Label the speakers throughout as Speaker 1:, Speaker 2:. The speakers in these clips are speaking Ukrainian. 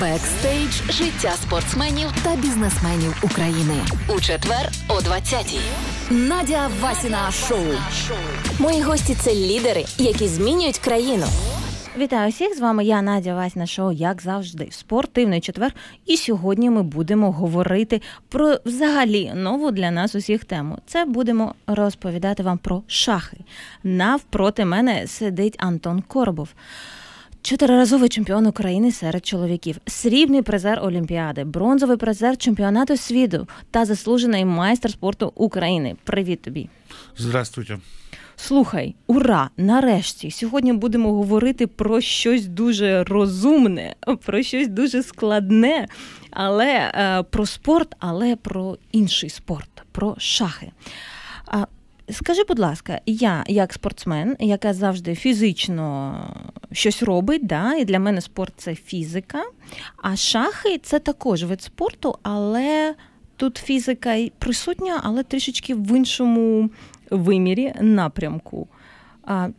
Speaker 1: Бекстейдж життя спортсменів та бізнесменів України у четвер о 20-й. Надя Васіна шоу. Мої гості це лідери, які змінюють країну. Вітаю всіх з вами. Я Надя Васіна шоу, як завжди, спортивний четвер. І сьогодні ми будемо говорити про взагалі нову для нас усіх тему. Це будемо розповідати вам про шахи. Навпроти мене сидить Антон Коробов. Чотириразовий чемпіон України серед чоловіків, срібний призер Олімпіади, бронзовий призер чемпіонату світу та заслужений майстер спорту України. Привіт тобі!
Speaker 2: Здравствуйте.
Speaker 1: Слухай, ура! Нарешті сьогодні будемо говорити про щось дуже розумне, про щось дуже складне, але е, про спорт, але про інший спорт, про шахи. Скажи, будь ласка, я як спортсмен, яка завжди фізично щось робить, да, і для мене спорт це фізика, а шахи це також вид спорту, але тут фізика присутня, але трішечки в іншому вимірі напрямку.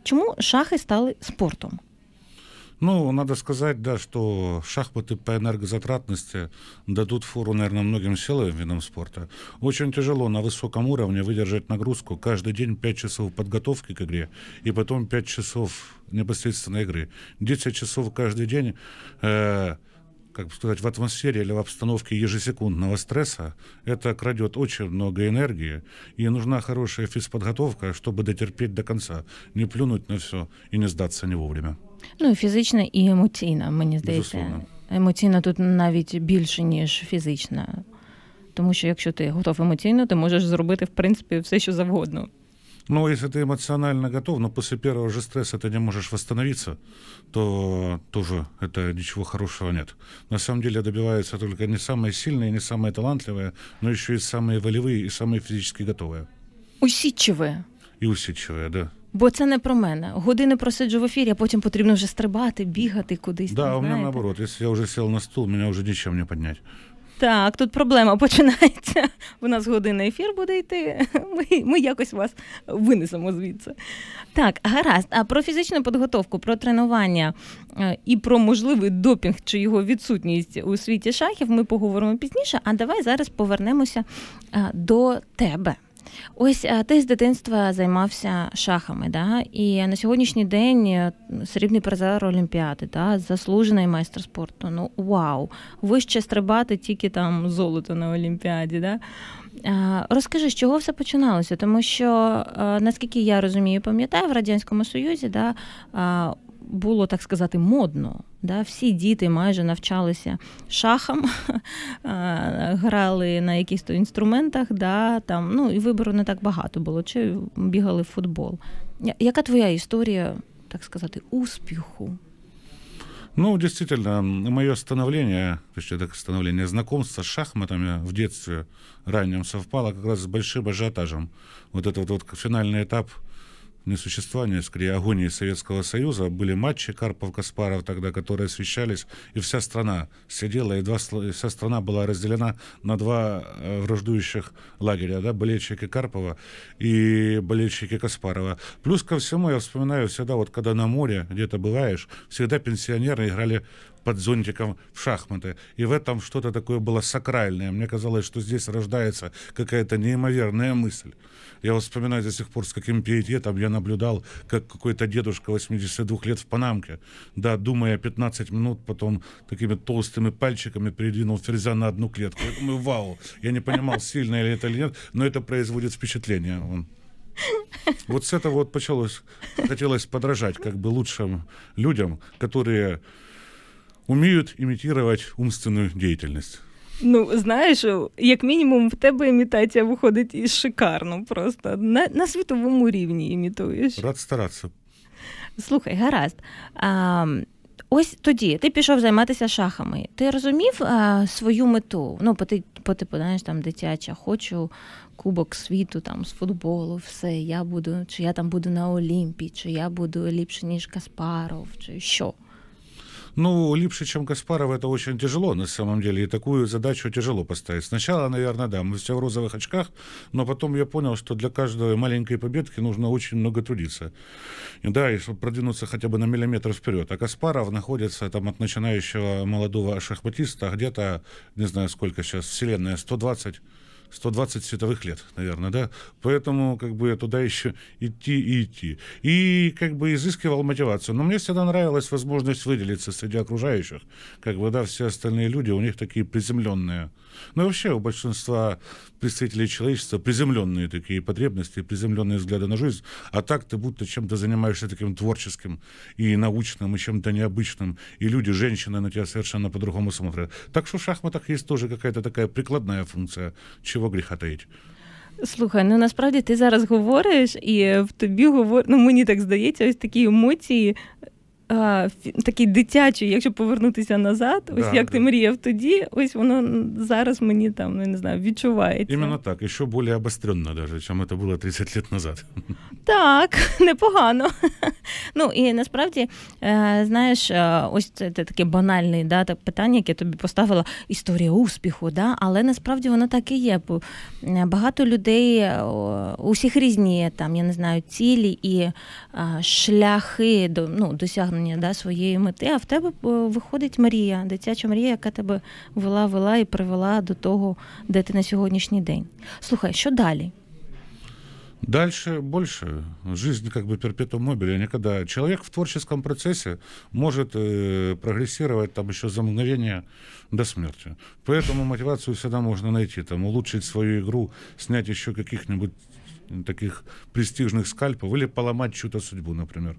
Speaker 1: Чому шахи стали спортом?
Speaker 2: Ну, надо сказать, да, что шахматы по энергозатратности дадут фору, наверное, многим силовым видам спорта. Очень тяжело на высоком уровне выдержать нагрузку. Каждый день 5 часов подготовки к игре и потом 5 часов непосредственно игры. 10 часов каждый день э, как бы сказать, в атмосфере или в обстановке ежесекундного стресса, это крадет очень много энергии, и нужна хорошая физподготовка, чтобы дотерпеть до конца, не плюнуть на все и не сдаться не вовремя.
Speaker 1: Ну, і фізична і емоційна, мені здається. Безусловно. Емоційна тут навіть більше, ніж фізична. Тому що якщо ти готов емоційно, ти можеш зробити, в принципі, все, що завгодно.
Speaker 2: Ну, если ты эмоционально готов, но ну, после первого же стресса ты не можешь восстановиться, то тоже это ничего хорошего нет. На самом деле добиваются только не самые сильные, не самые талантливые, но еще и самые волевые и самые физически готовые.
Speaker 1: Усидчивые.
Speaker 2: И усидчивые, да.
Speaker 1: Бо це не про мене. Години просиджу в ефірі, а потім потрібно вже стрибати, бігати кудись. Так, да, у мене
Speaker 2: наоборот, якщо я вже сів на стул, мене вже нічим не підняти.
Speaker 1: Так, тут проблема починається. У нас година ефір буде йти. Ми ми якось вас винесемо звідси. Так, гаразд. А про фізичну підготовку, про тренування е, і про можливий допінг чи його відсутність у світі шахів ми поговоримо пізніше. А давай зараз повернемося е, до тебе. Ось е, ти з дитинства займався шахами, да? і на сьогоднішній день е, срібний призер Олімпіади, да? заслужений майстер спорту. Ну вау! Вище стрибати тільки там золото на Олімпіаді. Да? Е, розкажи, з чого все починалося? Тому що, наскільки я розумію, пам'ятаю, в Радянському Союзі да, було так сказати модно. Да? Всі діти майже навчалися шахам, е, грали на якихось інструментах, да? там, ну і вибору не так багато було, чи бігали в футбол. Яка твоя історія, так сказати, успіху?
Speaker 2: Ну, действительно, мое становление, точнее, так становление знакомства с шахматами в детстве раннем совпало как раз с большим ажиотажем. Вот этот вот финальный этап – не существования, скорее агонии Советского Союза. Были матчи Карпов-Каспаров тогда, которые освещались, и вся страна сидела, и, два, и вся страна была разделена на два э, враждующих лагеря, да, болельщики Карпова и болельщики Каспарова. Плюс ко всему, я вспоминаю всегда, вот когда на море где-то бываешь, всегда пенсионеры играли под зонтиком в шахматы. И в этом что-то такое было сакральное. Мне казалось, что здесь рождается какая-то неимоверная мысль. Я вспоминаю до сих пор, с каким пиететом я наблюдал, как какой-то дедушка 82 лет в Панамке, да, думая 15 минут, потом такими толстыми пальчиками передвинул ферзя на одну клетку. Я думаю, вау, я не понимал, сильно ли это или нет, но это производит впечатление. Он. Вот с этого вот началось, хотелось подражать как бы лучшим людям, которые уміють імітувати умственну діяльність.
Speaker 1: Ну, знаєш, як мінімум, в тебе імітація виходить і шикарно просто. На на світовому рівні імітуєш.
Speaker 2: Рад старатися.
Speaker 1: Слухай, гаразд. А, Ось тоді ти пішов займатися шахами. Ти розумів а, свою мету? Ну, по, ти, по типу, знаєш, там дитяча, хочу кубок світу там з футболу, все, я буду, чи я там буду на Олімпі, чи я буду ліпше, ніж Каспаров, чи що.
Speaker 2: Ну, липше, чем Каспаров, это очень тяжело на самом деле, и такую задачу тяжело поставить. Сначала, наверное, да, мы все в розовых очках, но потом я понял, что для каждой маленькой победки нужно очень много трудиться. И, да, и чтобы продвинуться хотя бы на миллиметр вперед. А Каспаров находится там от начинающего молодого шахматиста где-то, не знаю сколько сейчас, вселенная, 120 120 световых лет, наверное, да. Поэтому как бы я туда еще идти и идти. И как бы изыскивал мотивацию. Но мне всегда нравилась возможность выделиться среди окружающих. Как бы, да, все остальные люди, у них такие приземленные ну и вообще у большинства представителей человечества приземленные такие потребности, приземленные взгляды на жизнь. А так ты будто чем-то занимаешься таким творческим и научным, и чем-то необычным. И люди, женщины на тебя совершенно по-другому смотрят. Так что в шахматах есть тоже какая-то така прикладна функція, чого гріха таїть.
Speaker 1: Слухай, ну насправді ти зараз говориш, і в тобі говор... ну мені так здається, ось такі емоції а, Такий дитячий, якщо повернутися назад, да, як да. ти мріяв тоді, ось воно зараз мені там ну, я не знаю, відчувається. Іменно
Speaker 2: так, і що більш обостренно, навіть, чим це було 30 років назад.
Speaker 1: Так, непогано. Ну і насправді е, знаєш, е, ось це, це таке банальне да, питання, яке тобі поставила історія успіху, да? але насправді воно так і є. Е, багато людей усіх різні там, я не знаю, цілі і шляхи до ну, досягнення досягнення да, своєї мети. А в тебе е, виходить Марія, дитяча Марія, яка тебе вела, вела і привела до того, де ти на сьогоднішній день. Слухай, що далі?
Speaker 2: Дальше больше. Жизнь как бы перпетум мобили. Никогда. Человек в творческом процессе может э, прогрессировать там еще за мгновение до смерти. Поэтому мотивацию всегда можно найти. Там, улучшить свою игру, снять еще каких-нибудь таких престижных скальпів, или поламати чью судьбу, наприклад.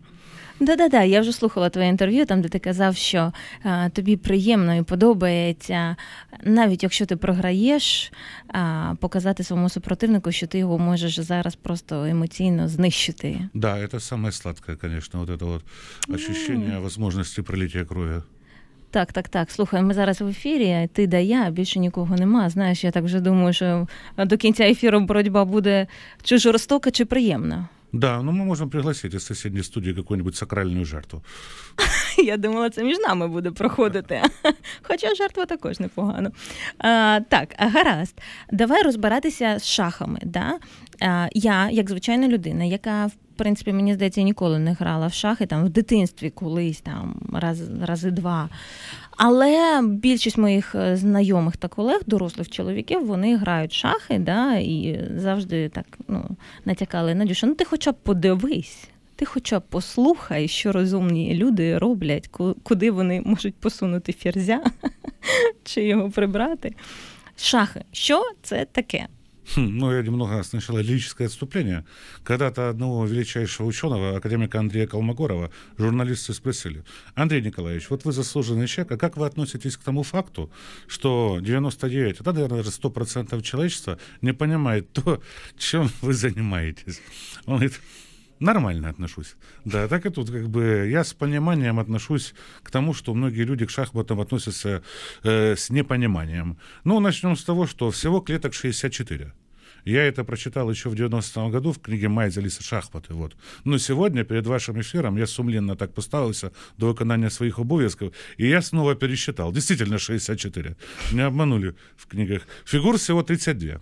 Speaker 1: Да, да, да. Я вже слухала твоє інтерв'ю, там де ти казав, що а, тобі приємно і подобається, навіть якщо ти програєш, а, показати своєму супротивнику, що ти його можеш зараз просто емоційно знищити.
Speaker 2: Да, це саме звісно, от это вот ощущение mm. возможности пролития
Speaker 1: так, так, так. Слухай, ми зараз в ефірі. Ти да я більше нікого нема. Знаєш, я так вже думаю, що до кінця ефіру боротьба буде чи жорстока, чи приємна.
Speaker 2: Да, ну ми можемо пригласити из соседней студии какую-нибудь жертву.
Speaker 1: Я думала, це між нами буде проходити. Хоча жертва також непогано. Так, гаразд, давай розбиратися з шахами. Да? А, Я, як звичайна людина, яка в в принципі, мені здається, я ніколи не грала в шахи там в дитинстві колись, там раз, рази два. Але більшість моїх е, знайомих та колег, дорослих чоловіків, вони грають в шахи, да, і завжди так ну, натякали Надюша, ну ти хоча б подивись. Ти хоча б послухай, що розумні люди роблять, куди вони можуть посунути ферзя чи його прибрати. Шахи, що це таке?
Speaker 2: Хм, ну, я немного сначала лирическое отступление. Когда-то одного величайшего ученого, академика Андрея Колмогорова, журналисты спросили, Андрей Николаевич, вот вы заслуженный человек, а как вы относитесь к тому факту, что 99, это, наверное, даже 100% человечества не понимает то, чем вы занимаетесь? Он говорит, нормально отношусь. Да, так и тут как бы я с пониманием отношусь к тому, что многие люди к шахматам относятся э, с непониманием. Ну, начнем с того, что всего клеток 64. Я это прочитал еще в 90-м году в книге Майза «Шахматы». Вот. Но сегодня перед вашим эфиром я сумленно так поставился до выполнения своих обовязков, и я снова пересчитал. Действительно 64. Не обманули в книгах. Фигур всего 32.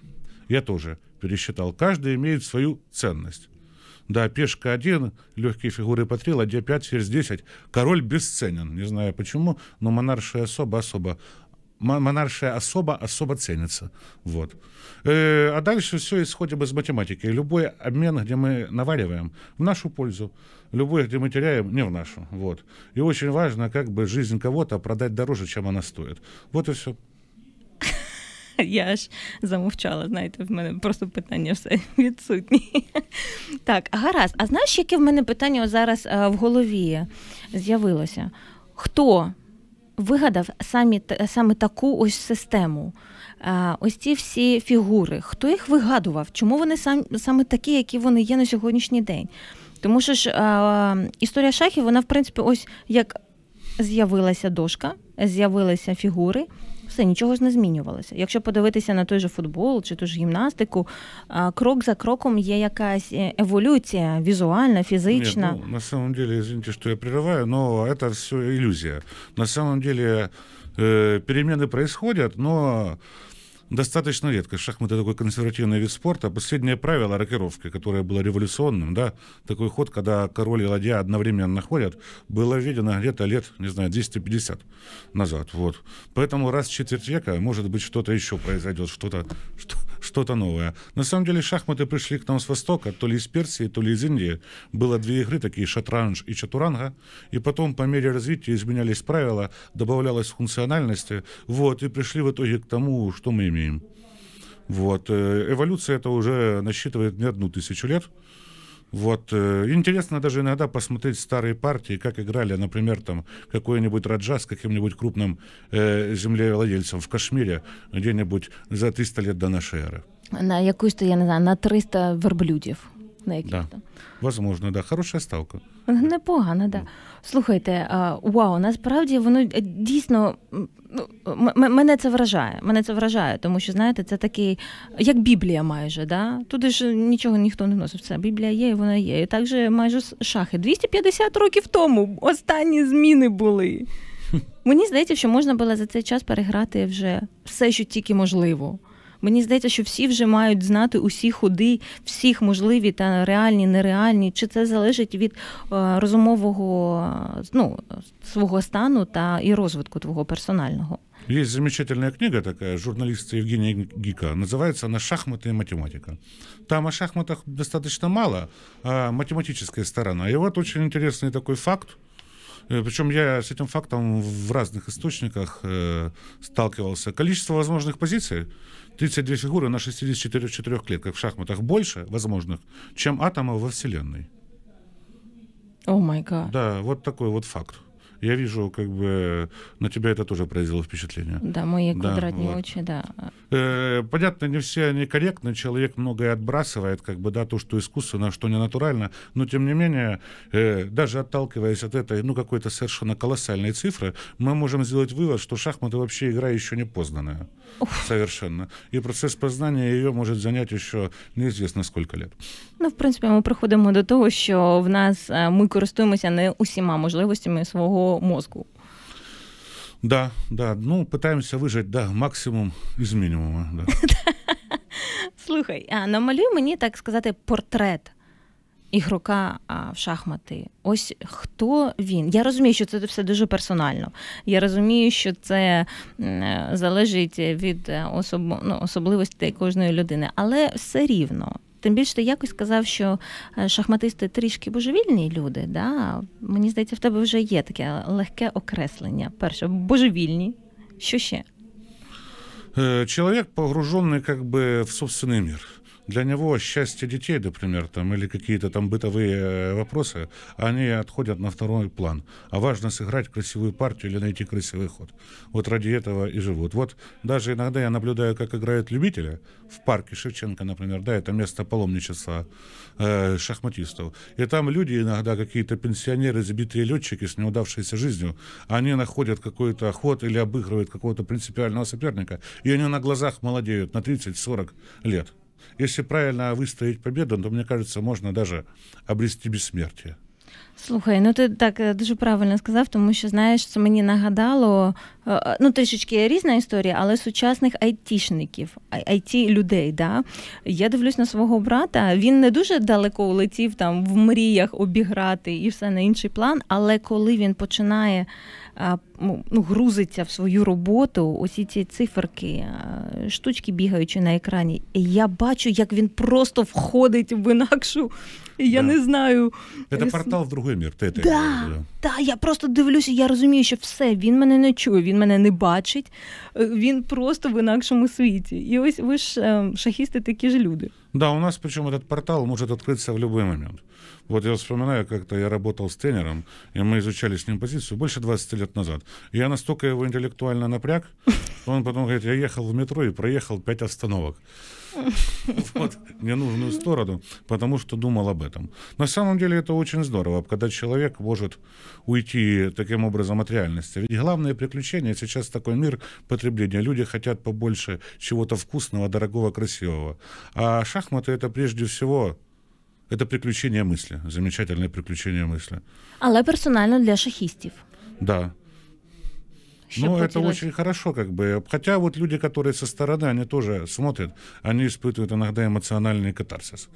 Speaker 2: Я тоже пересчитал. Каждый имеет свою ценность. Да, пешка один, легкие фигуры по 3, ладья 5, ферзь 10. Король бесценен, не знаю почему, но монаршая особо особо монаршая особо особо ценится. Вот. Э, а дальше все исходит из математики. Любой обмен, где мы навариваем, в нашу пользу. Любой, где мы теряем, не в нашу. Вот. И очень важно как бы жизнь кого-то продать дороже, чем она стоит. Вот и все.
Speaker 1: Я аж замовчала, знаєте, в мене просто питання все відсутні. Так, гаразд. А знаєш, яке в мене питання зараз е, в голові з'явилося? Хто вигадав самі, саме таку ось систему? Е, ось ці всі фігури? Хто їх вигадував? Чому вони сам, саме такі, які вони є на сьогоднішній день? Тому що ж е, історія шахів, вона, в принципі, ось як з'явилася дошка, з'явилися фігури все, нічого ж не змінювалося. Якщо подивитися на той же футбол чи ту ж гімнастику, крок за кроком є якась е, еволюція візуальна, фізична. Нет,
Speaker 2: ну, на самом деле, извините, что я прерываю, але це все иллюзия. На самом деле э, перемены происходят, но достаточно редко. Шахматы такой консервативный вид спорта. Последнее правило рокировки, которое было революционным, да, такой ход, когда король и ладья одновременно находят, было видено где-то лет, не знаю, 250 назад. Вот. Поэтому раз в четверть века, может быть, что-то еще произойдет, что-то, что, что-то новое. На самом деле шахматы пришли к нам с Востока, то ли из Персии, то ли из Индии. Было две игры такие, шатранж и чатуранга. И потом по мере развития изменялись правила, добавлялась функциональности. Вот, и пришли в итоге к тому, что мы имеем. Вот. Э, эволюция это уже насчитывает не одну тысячу лет. Вот. Э, интересно даже иногда посмотреть старые партии, как играли, например, там какой-нибудь Раджа с каким-нибудь крупным э, землевладельцем в Кашмире где-нибудь за 300 лет до нашей эры.
Speaker 1: На якусь то я не знаю, на 300 верблюдів. На
Speaker 2: да. Возможно, да. Хороша ставка.
Speaker 1: Непогано, да. Слухайте, вау, насправді воно е, дійсно Ну, мене це вражає. Мене це вражає, тому що знаєте, це такий, як Біблія, майже да. Туди ж нічого ніхто не вносив. Все, Біблія є, і вона є. І так же майже шахи. 250 років тому останні зміни були. Мені здається, що можна було за цей час переграти вже все, що тільки можливо. Мені здається, що всі вже мають знати усі ходи, всіх можливі та реальні, нереальні. Чи це залежить від е, розумового е, ну, свого стану та і розвитку твого персонального?
Speaker 2: Є замечательна книга така журналиста Євгенія Гіка, называется она «Шахматы и математика». Там о шахматах достаточно мало, а математическая сторона. І вот дуже интересный такой факт, э, причем я с этим фактом в разных источниках э, сталкивался. Количество возможных позиций 32 фигуры на 64 клетках в шахматах больше возможных, чем атомов во Вселенной. О май гад. Да, вот такой вот факт. Я вижу, как бы на тебя это тоже произвело впечатление. Да,
Speaker 1: мои квадратные да, вот. очи, да
Speaker 2: э, понятно, не все они корректны, человек многое отбрасывает, как бы, да, то, что искусственно, что не натурально, но, тем не менее, э, даже отталкиваясь от этой, ну, какой-то совершенно колоссальной цифры, мы можем сделать вывод, что шахматы вообще игра еще не познанная. Ух. Совершенно. І процес познання її може зайняти ще неізвісно скільки лет.
Speaker 1: Ну, в принципі, ми приходимо до того, що в нас е, ми користуємося не усіма можливостями свого мозку.
Speaker 2: Да, да. Ну, пытаемся вижити да, максимум із мінімуму. Да.
Speaker 1: Слухай, а намалюй мені так сказати портрет ігрока а, в шахмати. Ось хто він. Я розумію, що це все дуже персонально. Я розумію, що це залежить від е, особ... ну, особливостей кожної людини, але все рівно. Тим більше ти якось сказав, що е, шахматисти трішки божевільні люди. Да? Мені здається, в тебе вже є таке легке окреслення. Перше, божевільні. Що ще?
Speaker 2: Е, чоловік погруженный як би в собственный мир. для него счастье детей, например, там, или какие-то там бытовые э, вопросы, они отходят на второй план. А важно сыграть красивую партию или найти красивый ход. Вот ради этого и живут. Вот даже иногда я наблюдаю, как играют любители в парке Шевченко, например, да, это место паломничества э, шахматистов. И там люди иногда, какие-то пенсионеры, забитые летчики с неудавшейся жизнью, они находят какой-то ход или обыгрывают какого-то принципиального соперника, и они на глазах молодеют на 30-40 лет. если правильно выставить победу, то, мне кажется, можно даже обрести бессмертие.
Speaker 1: Слухай, ну ти так е, дуже правильно сказав, тому що знаєш, це мені нагадало е, е, ну трішечки різна історія, але сучасних айтішників, айті людей. Да? Я дивлюсь на свого брата. Він не дуже далеко улетів там в мріях обіграти і все на інший план. Але коли він починає Ну, ну, грузиться в свою роботу, усі ці циферки, штучки бігаючи на екрані. І я бачу, як він просто входить в інакшу. Я да. не знаю. Це портал в другий мір. Ти, да. да, Я просто дивлюся, я розумію, що все, він мене не чує, він мене не бачить, е, він просто в інакшому світі. І ось ви ж е, шахісти такі ж люди.
Speaker 2: Да, у нас причем этот портал может открыться в любой момент. Вот я вспоминаю, как-то я работал с тренером, и мы изучали с ним позицию больше 20 лет назад. И я настолько его интеллектуально напряг, он потом говорит, я ехал в метро и проехал 5 остановок вот, мне нужную сторону, потому что думал об этом. На самом деле это очень здорово, когда человек может уйти таким образом от реальности. Ведь главное приключение сейчас такой мир потребления. Люди хотят побольше чего-то вкусного, дорогого, красивого. А шахматы это прежде всего это приключение мысли, замечательное приключение мысли.
Speaker 1: Але персонально для шахистов?
Speaker 2: Да. Еще ну, ну, это очень хорошо, как бы. Хотя вот люди, которые со стороны, они тоже смотрят, они испытывают иногда эмоциональный катарсис.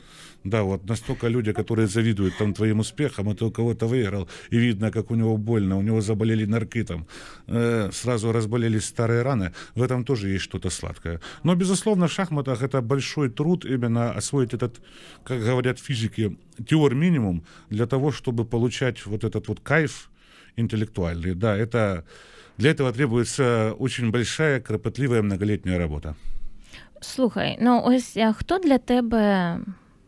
Speaker 2: Да, вот настолько люди, которые завидуют там твоим успехам, и ты у кого-то выиграл, и видно, как у него больно, у него заболели нарки там, э, сразу разболелись старые раны, в этом тоже есть что-то сладкое. Но, безусловно, в шахматах это большой труд именно освоить этот, как говорят физики, теор минимум для того, чтобы получать вот этот вот кайф интеллектуальный. Да, это Для этого требуется очень большая, кропотливая многолетняя работа.
Speaker 1: Слухай, ну ось хто для тебе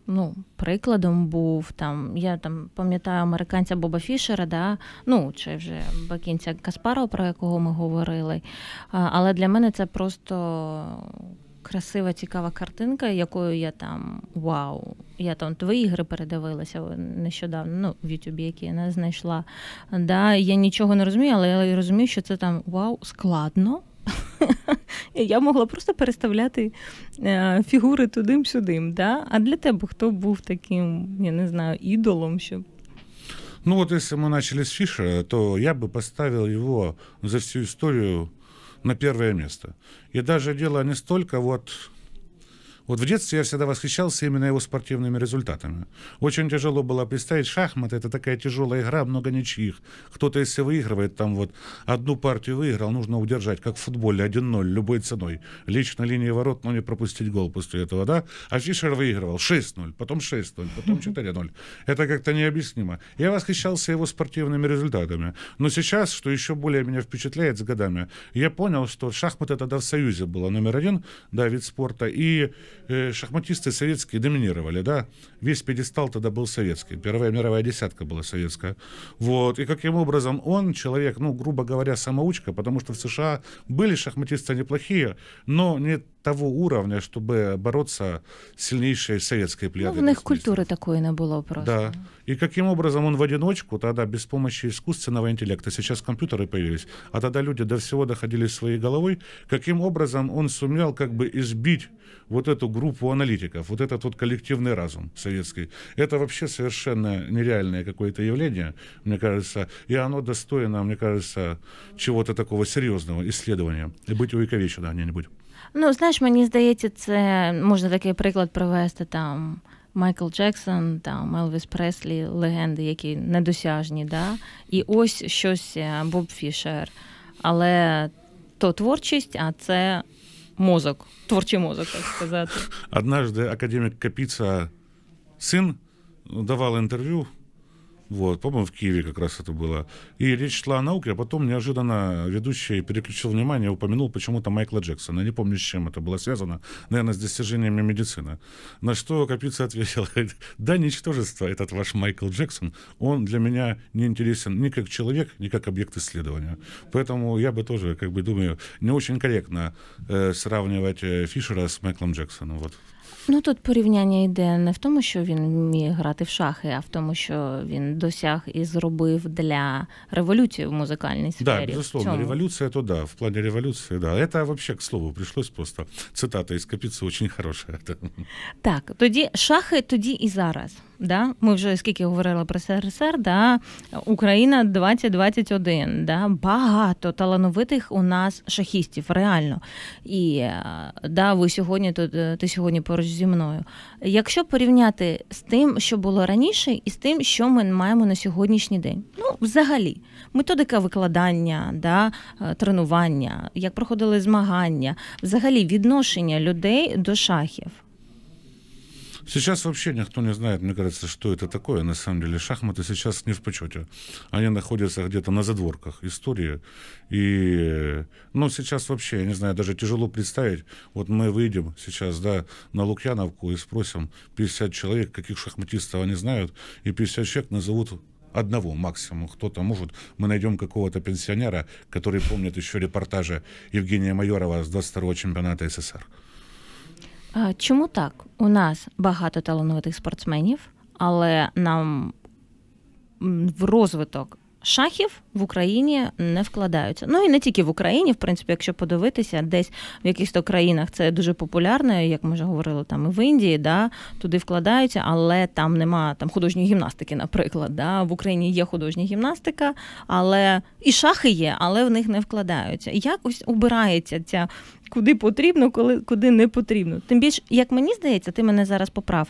Speaker 1: ну, прикладом був? Там я там пам'ятаю американця Боба Фішера, да? ну чи вже Бакінця Каспарова, про якого ми говорили. А, але для мене це просто красива, цікава картинка, якою я там вау. Я там твої ігри передивилася нещодавно, ну в Ютубі, які я не знайшла. Да, Я нічого не розумію, але я розумію, що це там вау, складно. Я могла просто переставляти е, фігури туди-сюдим. Да? А для тебе хто був таким, я не знаю, ідолом. щоб.
Speaker 2: Ну вот если мы начали с Фишера, то я би поставил його за всю історію на первое место. И даже дело не столько вот Вот в детстве я всегда восхищался именно его спортивными результатами. Очень тяжело было представить шахматы, это такая тяжелая игра, много ничьих. Кто-то, если выигрывает, там вот одну партию выиграл, нужно удержать, как в футболе, 1-0, любой ценой. Лечь на линии ворот, но не пропустить гол после этого, да? А Фишер выигрывал 6-0, потом 6-0, потом 4-0. Это как-то необъяснимо. Я восхищался его спортивными результатами. Но сейчас, что еще более меня впечатляет с годами, я понял, что шахматы тогда в Союзе было номер один, да, вид спорта, и Э, шахматисты советские доминировали, да, весь пьедестал тогда был советский. Первая мировая десятка была советская. Вот. И каким образом он, человек, ну, грубо говоря, самоучка, потому что в США были шахматисты неплохие, но не того уровня, чтобы бороться с сильнейшей советской плеядой. Ну, в
Speaker 1: них культура такой не было просто.
Speaker 2: Да. И каким образом он в одиночку, тогда без помощи искусственного интеллекта, сейчас компьютеры появились, а тогда люди до всего доходили своей головой, каким образом он сумел как бы избить вот эту группу аналитиков, вот этот вот коллективный разум советской. Это вообще совершенно нереальное какое-то явление, мне кажется, и оно достойно, мне кажется, чего-то такого серьезного исследования и быть увековечено где-небудь.
Speaker 1: Ну, знаєш, мені здається, це можна такий приклад провести там. Майкл Джексон, там Елвіс Преслі, легенди, які недосяжні, да? і ось щось е, Боб Фішер. Але то творчість, а це мозок, творчий мозок, так сказати.
Speaker 2: Однажды академік Капіца сын давал интервью, вот, по-моему, в Киеве как раз это было. И речь шла о науке, а потом неожиданно ведущий переключил внимание, упомянул почему-то Майкла Джексона. Не помню, с чем это было связано. Наверное, с достижениями медицины. На что Капица ответил, да, ничтожество, этот ваш Майкл Джексон, он для меня не интересен ни как человек, ни как объект исследования. Поэтому я бы тоже, как бы думаю, не очень корректно э, сравнивать э, Фишера с Майклом Джексоном. Вот.
Speaker 1: Ну тут порівняння йде не в тому, що він вміє грати в шахи, а в тому, що він досяг і зробив для революції в музикальній сфері. Да, безусловно,
Speaker 2: революція то да, в плані революції, да. Это вообще, к слову, пришлось просто цитата із Капіци, очень хороша.
Speaker 1: Так, тоді шахи, тоді і зараз да, ми вже скільки говорили про СРСР, да, Україна 2021, да, багато талановитих у нас шахістів, реально. І е, да, ви сьогодні тут е, ти сьогодні поруч зі мною. Якщо порівняти з тим, що було раніше, і з тим, що ми маємо на сьогоднішній день, ну взагалі, методика викладання, да, е, тренування, як проходили змагання, взагалі відношення людей до шахів.
Speaker 2: Сейчас вообще никто не знает, мне кажется, что это такое. На самом деле шахматы сейчас не в почете. Они находятся где-то на задворках истории. И, ну, сейчас вообще, я не знаю, даже тяжело представить. Вот мы выйдем сейчас, да, на Лукьяновку и спросим 50 человек, каких шахматистов они знают, и 50 человек назовут одного максимум. Кто-то может. Мы найдем какого-то пенсионера, который помнит еще репортажи Евгения Майорова с 22-го чемпионата СССР.
Speaker 1: Чому так? У нас багато талановитих спортсменів, але нам в розвиток Шахів в Україні не вкладаються. Ну і не тільки в Україні, в принципі, якщо подивитися, десь в якихось країнах це дуже популярно, як ми вже говорили, там і в Індії, да, туди вкладаються, але там нема там художньої гімнастики, наприклад. Да. В Україні є художня гімнастика, але і шахи є, але в них не вкладаються. Якось убирається ця куди потрібно, коли куди не потрібно. Тим більше, як мені здається, ти мене зараз поправ.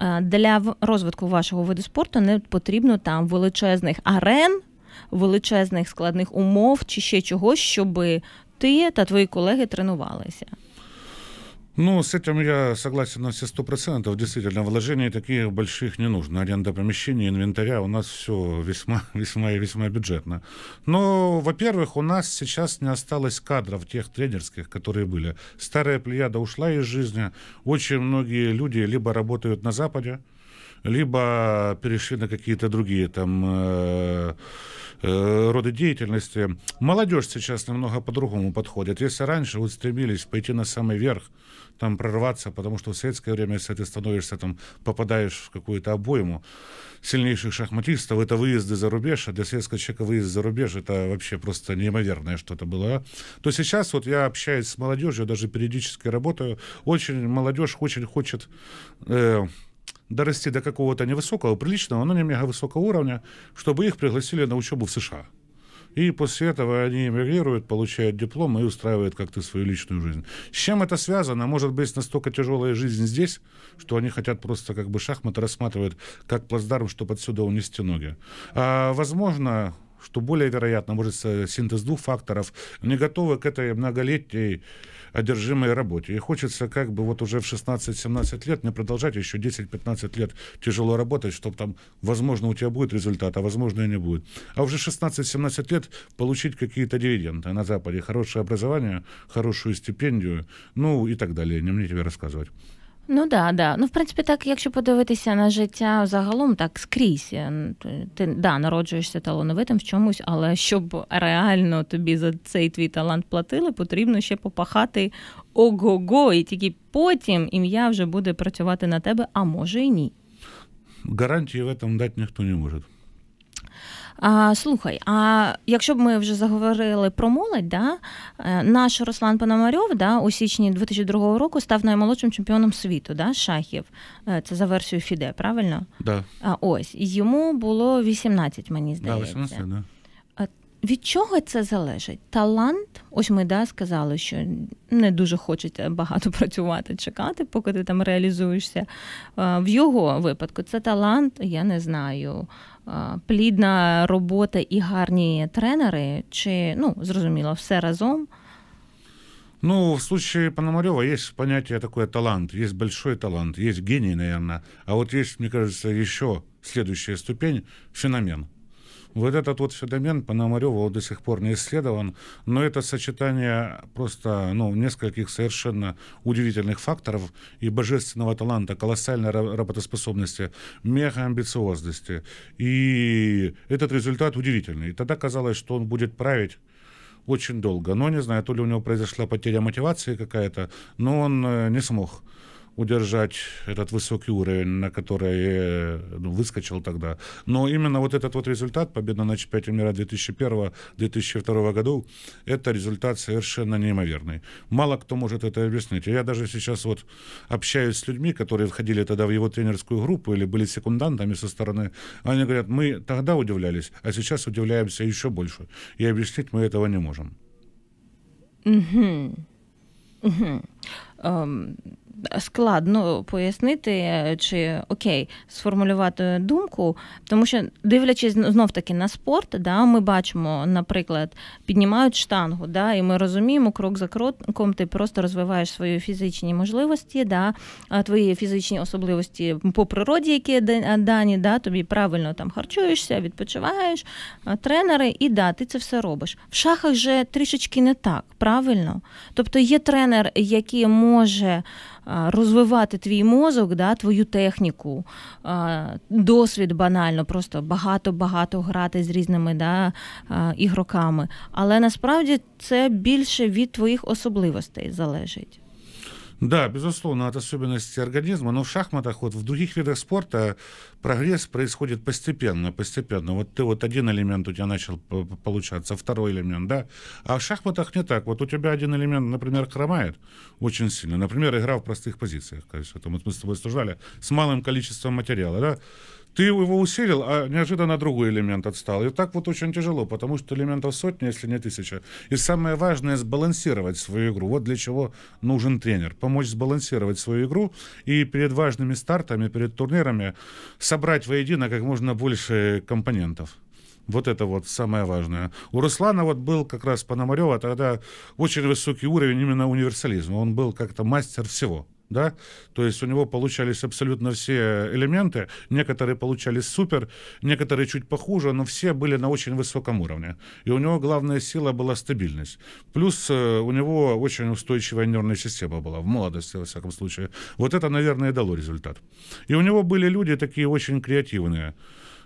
Speaker 1: Е, для розвитку вашого виду спорту не потрібно там величезних арен, величезних складних умов чи ще чогось, щоб ти та твої колеги тренувалися.
Speaker 2: Ну, с этим я согласен на все сто процентов. Действительно, вложений таких больших не нужно. Аренда помещений, инвентаря, у нас все весьма, весьма и весьма бюджетно. Но, во-первых, у нас сейчас не осталось кадров тех тренерских, которые были. Старая плеяда ушла из жизни. Очень многие люди либо работают на Западе, либо перешли на какие-то другие там э, э, роды деятельности. Молодежь сейчас немного по-другому подходит. Если раньше вот стремились пойти на самый верх, там прорваться, потому что в советское время, если ты становишься там, попадаешь в какую-то обойму сильнейших шахматистов, это выезды за рубеж, а для советского человека выезд за рубеж это вообще просто неимоверное что-то было. То сейчас вот я общаюсь с молодежью, даже периодически работаю, очень молодежь очень хочет э, дорасти до какого-то невысокого, приличного, но не мега высокого уровня, чтобы их пригласили на учебу в США. И после этого они эмигрируют, получают диплом и устраивают как-то свою личную жизнь. С чем это связано? Может быть, настолько тяжелая жизнь здесь, что они хотят просто как бы шахматы рассматривать, как плацдарм, чтобы отсюда унести ноги. А, возможно, что более вероятно, может, э, синтез двух факторов, не готовы к этой многолетней одержимой работе. И хочется как бы вот уже в 16-17 лет не продолжать а еще 10-15 лет тяжело работать, чтобы там, возможно, у тебя будет результат, а возможно и не будет. А уже 16-17 лет получить какие-то дивиденды на Западе, хорошее образование, хорошую стипендию, ну и так далее. Не мне тебе рассказывать.
Speaker 1: Ну да, да. Ну в принципі, так, якщо подивитися на життя загалом, так скрізь е, ну, ти да народжуєшся талановитим в чомусь, але щоб реально тобі за цей твій талант платили, потрібно ще попахати ого-го, і тільки потім ім'я вже буде працювати на тебе, а може й ні.
Speaker 2: Гарантії в этом дати ніхто не може.
Speaker 1: А, Слухай, а якщо б ми вже заговорили про молодь, да, е, наш Руслан Пономарьов да, у січні 2002 року став наймолодшим чемпіоном світу да, шахів. Е, це за версією Фіде, правильно? Да. А, Ось. йому було 18, мені здається. Да, 18, да. Від чого це залежить? Талант, ось ми да, сказали, що не дуже хочеться багато працювати, чекати, поки ти там реалізуєшся. В його випадку це талант, я не знаю, плідна робота і гарні тренери, чи ну зрозуміло, все разом.
Speaker 2: Ну, в случае Пономарева есть понятие такое талант, есть большой талант, есть гений, наверное. А вот есть, мне кажется, еще следующая ступень – феномен. Вот этот вот феномен Пономарева до сих пор не исследован, но это сочетание просто ну, нескольких совершенно удивительных факторов и божественного таланта, колоссальной работоспособности, мега-амбициозности. И этот результат удивительный. И тогда казалось, что он будет править очень долго. Но не знаю, то ли у него произошла потеря мотивации какая-то, но он э, не смог удержать этот высокий уровень, на который э, ну, выскочил тогда. Но именно вот этот вот результат, победа на чемпионате мира 2001-2002 году, это результат совершенно неимоверный. Мало кто может это объяснить. Я даже сейчас вот общаюсь с людьми, которые входили тогда в его тренерскую группу или были секундантами со стороны. Они говорят, мы тогда удивлялись, а сейчас удивляемся еще больше. И объяснить мы этого не можем.
Speaker 1: Угу. Угу. Um, складно пояснити е, чи окей сформулювати думку, тому що дивлячись знов таки на спорт, да, ми бачимо, наприклад, піднімають штангу, да, і ми розуміємо, крок за кроком ти просто розвиваєш свої фізичні можливості, да, твої фізичні особливості по природі, які дані, да, тобі правильно там харчуєшся, відпочиваєш, тренери, і да, ти це все робиш. В шахах же трішечки не так, правильно. Тобто є тренер, який може розвивати твій мозок, да, твою техніку, досвід банально, просто багато-багато грати з різними да, ігроками. Але насправді це більше від твоїх особливостей залежить.
Speaker 2: Да, безусловно, от особенностей организма, но в шахматах, вот в других видах спорта прогресс происходит постепенно, постепенно. Вот ты вот один элемент у тебя начал получаться, второй элемент, да? А в шахматах не так. Вот у тебя один элемент, например, хромает очень сильно. Например, игра в простых позициях, конечно, это мы с тобой обсуждали, с малым количеством материала, да? ты его усилил, а неожиданно другой элемент отстал. И так вот очень тяжело, потому что элементов сотни, если не тысяча. И самое важное — сбалансировать свою игру. Вот для чего нужен тренер. Помочь сбалансировать свою игру и перед важными стартами, перед турнирами собрать воедино как можно больше компонентов. Вот это вот самое важное. У Руслана вот был как раз Пономарева тогда очень высокий уровень именно универсализма. Он был как-то мастер всего да, то есть у него получались абсолютно все элементы, некоторые получались супер, некоторые чуть похуже, но все были на очень высоком уровне, и у него главная сила была стабильность, плюс э, у него очень устойчивая нервная система была, в молодости, во всяком случае, вот это, наверное, дало результат, и у него были люди такие очень креативные,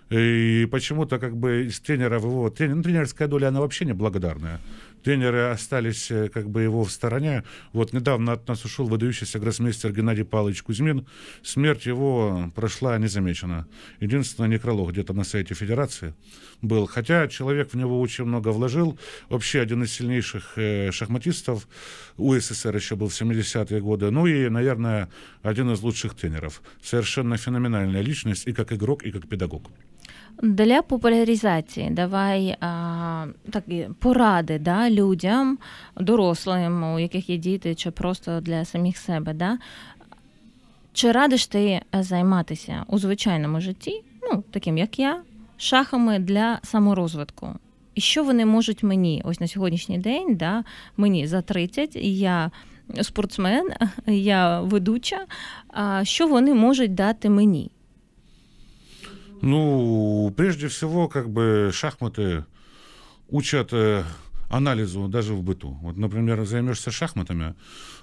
Speaker 2: и почему-то как бы из тренеров его, тренер, ну, тренерская доля, она вообще неблагодарная тренеры остались э, как бы его в стороне. Вот недавно от нас ушел выдающийся гроссмейстер Геннадий Павлович Кузьмин. Смерть его прошла незамечена. Единственное, некролог где-то на сайте Федерации был. Хотя человек в него очень много вложил. Вообще один из сильнейших э, шахматистов УССР еще был в 70-е годы. Ну и, наверное, один из лучших тренеров. Совершенно феноменальная личность и как игрок, и как педагог.
Speaker 1: Для популяризації давай а, так, поради да, людям, дорослим, у яких є діти, чи просто для самих себе. Да? Чи радиш ти е, займатися у звичайному житті, ну, таким як я, шахами для саморозвитку? І що вони можуть мені? Ось на сьогоднішній день, да, мені за 30, я спортсмен, я ведуча. А що вони можуть дати мені?
Speaker 2: Ну, прежде всего, как бы шахматы учат э, анализу даже в быту. Вот, например, займешься шахматами,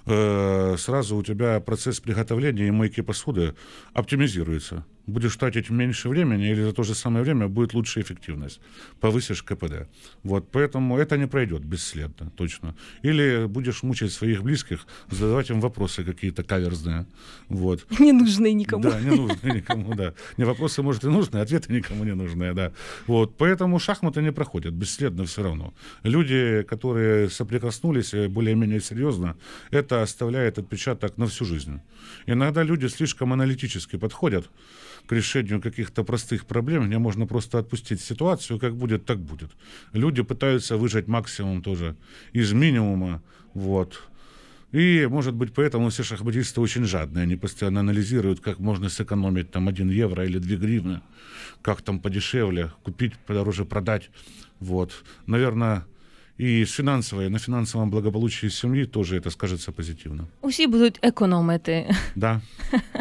Speaker 2: э, сразу у тебя процесс приготовления и мойки посуды оптимизируется будешь тратить меньше времени или за то же самое время будет лучшая эффективность. Повысишь КПД. Вот, поэтому это не пройдет бесследно, точно. Или будешь мучать своих близких, задавать им вопросы какие-то каверзные. Вот.
Speaker 1: Не нужны никому. Да, не
Speaker 2: нужны никому, да. Не вопросы, может, и нужны, а ответы никому не нужны, да. Вот, поэтому шахматы не проходят бесследно все равно. Люди, которые соприкоснулись э, более-менее серьезно, это оставляет отпечаток на всю жизнь. Иногда люди слишком аналитически подходят, к решению каких-то простых проблем, где можно просто отпустить ситуацию, как будет, так будет. Люди пытаются выжать максимум тоже из минимума, вот. И, может быть, поэтому все шахматисты очень жадные. Они постоянно анализируют, как можно сэкономить там 1 евро или 2 гривны, как там подешевле, купить подороже, продать. Вот. Наверное, І фінансове на фінансовому благополуччі сім'ї теж це скажеться позитивно.
Speaker 1: Усі будуть економити. Да.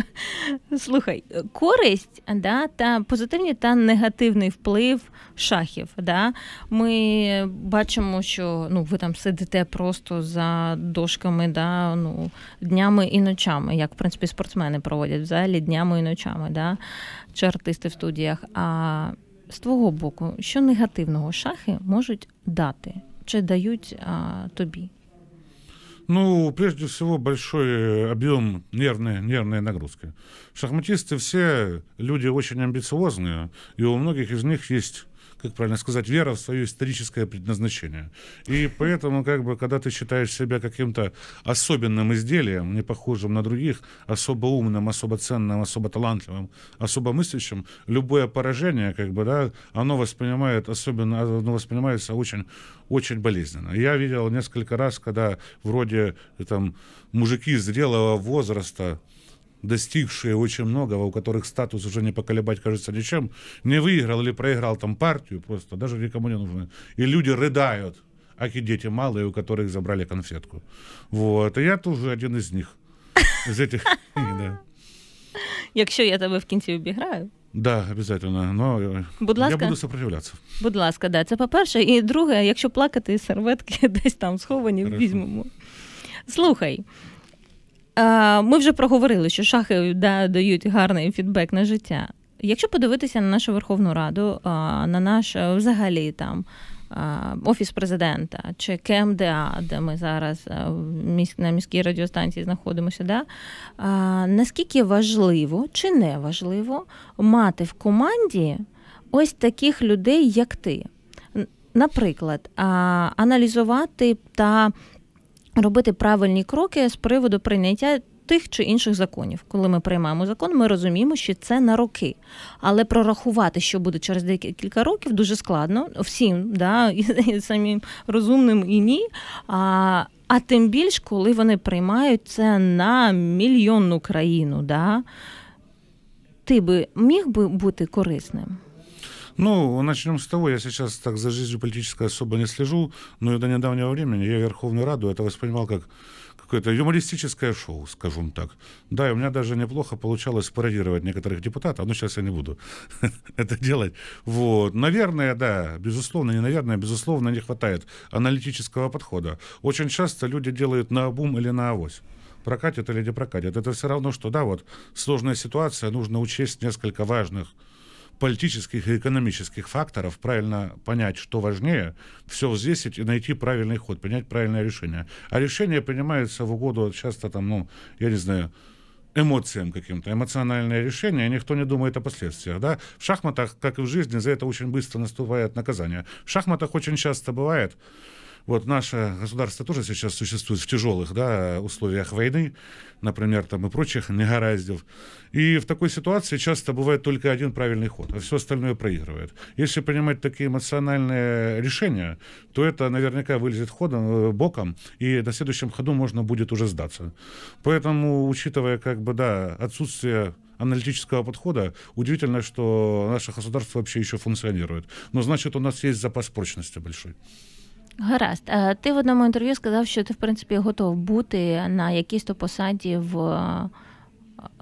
Speaker 1: Слухай, користь да, та позитивний та негативний вплив шахів. Да? Ми бачимо, що ну ви там сидите просто за дошками да, ну, днями і ночами, як в принципі спортсмени проводять в залі днями і ночами, да? чи артисти в студіях. А з твого боку, що негативного шахи можуть дати? чи дают а, тобі?
Speaker 2: Ну, прежде всего, большой э, объем нервной, нервной нагрузки. Шахматисты все люди очень амбициозные, и у многих из них есть как правильно сказать, вера в свое историческое предназначение. И поэтому, как бы, когда ты считаешь себя каким-то особенным изделием, не похожим на других, особо умным, особо ценным, особо талантливым, особо мыслящим, любое поражение, как бы, да, оно воспринимает, особенно, оно воспринимается очень, очень болезненно. Я видел несколько раз, когда вроде там мужики зрелого возраста, достигшие очень многого, у которых статус уже не поколебать кажется ничем, не выиграл или проиграл там партию просто, даже никому не нужно. И люди рыдают, аки дети малые, у которых забрали конфетку. Вот, и я тоже один из них. З этих, да.
Speaker 1: Якщо я тебе в кінці обіграю.
Speaker 2: Да, обязательно. Но будь ласка, я буду сопротивлятися.
Speaker 1: Будь ласка, да, це по-перше. І друге, якщо плакати, серветки десь там сховані, Хорошо. візьмемо. Слухай. Ми вже проговорили, що шахи да, дають гарний фідбек на життя. Якщо подивитися на нашу Верховну Раду, на наш взагалі там офіс президента чи КМДА, де ми зараз на міській радіостанції знаходимося, да? наскільки важливо чи не важливо мати в команді ось таких людей, як ти? Наприклад, аналізувати та робити правильні кроки з приводу прийняття. Тих чи інших законів, коли ми приймаємо закон, ми розуміємо, що це на роки, але прорахувати, що буде через декілька років, дуже складно всім, да і, і самим розумним і ні. А а тим більш, коли вони приймають це на мільйонну країну, да ти би міг би бути корисним.
Speaker 2: Ну, начнем с того, я сейчас так за жизнью политической особо не слежу, но и до недавнего времени я Верховную Раду это воспринимал как какое-то юмористическое шоу, скажем так. Да, и у меня даже неплохо получалось пародировать некоторых депутатов, но сейчас я не буду это делать. Вот. Наверное, да, безусловно, не наверное, безусловно, не хватает аналитического подхода. Очень часто люди делают на бум или на авось прокатит или не прокатит. Это все равно, что, да, вот сложная ситуация, нужно учесть несколько важных политических и экономических факторов правильно понять, что важнее, все взвесить и найти правильный ход, принять правильное решение. А решения принимается в угоду часто там, ну, я не знаю, эмоциям каким-то, эмоциональное решение, и никто не думает о последствиях. Да? В шахматах, как и в жизни, за это очень быстро наступает наказание. В шахматах очень часто бывает, вот наше государство тоже сейчас существует в тяжелых да, условиях войны, например, там и прочих негораздев. И в такой ситуации часто бывает только один правильный ход, а все остальное проигрывает. Если принимать такие эмоциональные решения, то это наверняка вылезет ходом, э, боком, и на следующем ходу можно будет уже сдаться. Поэтому, учитывая как бы, да, отсутствие аналитического подхода, удивительно, что наше государство вообще еще функционирует. Но значит, у нас есть запас прочности большой.
Speaker 1: Гаразд. Е, ти в одному інтерв'ю сказав, що ти в принципі готов бути на якійсь то посаді в е,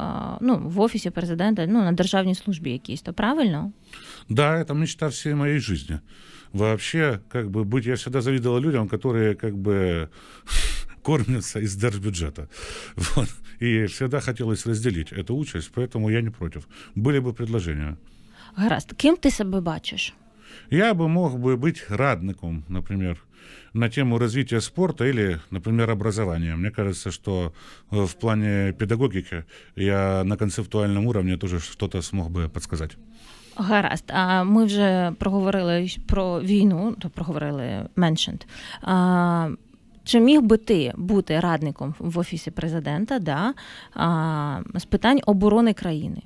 Speaker 1: е, ну, в офисе президента, ну, на державній службі якійсь то правильно?
Speaker 2: Да, це мечта всієї моєї життя. Вообще, как бы, быть, я завжди завидовал людям, які как бы, кормятся из держбюджета. Вот. И всегда хотелось разделить эту участь, поэтому я не проти. Були б предложения.
Speaker 1: Гаразд. ким ти себе бачиш?
Speaker 2: Я би мог би бути радником, наприклад на тему развития спорта или, например, образования. Мне кажется, что э, в плане педагогики я на концептуальном уровне тоже что-то смог бы подсказать.
Speaker 1: Гаразд, а ми вже проговорили про війну, то проговорили меншент. Чи міг би ти бути радником в офісі президента да, а, з питань оборони країни?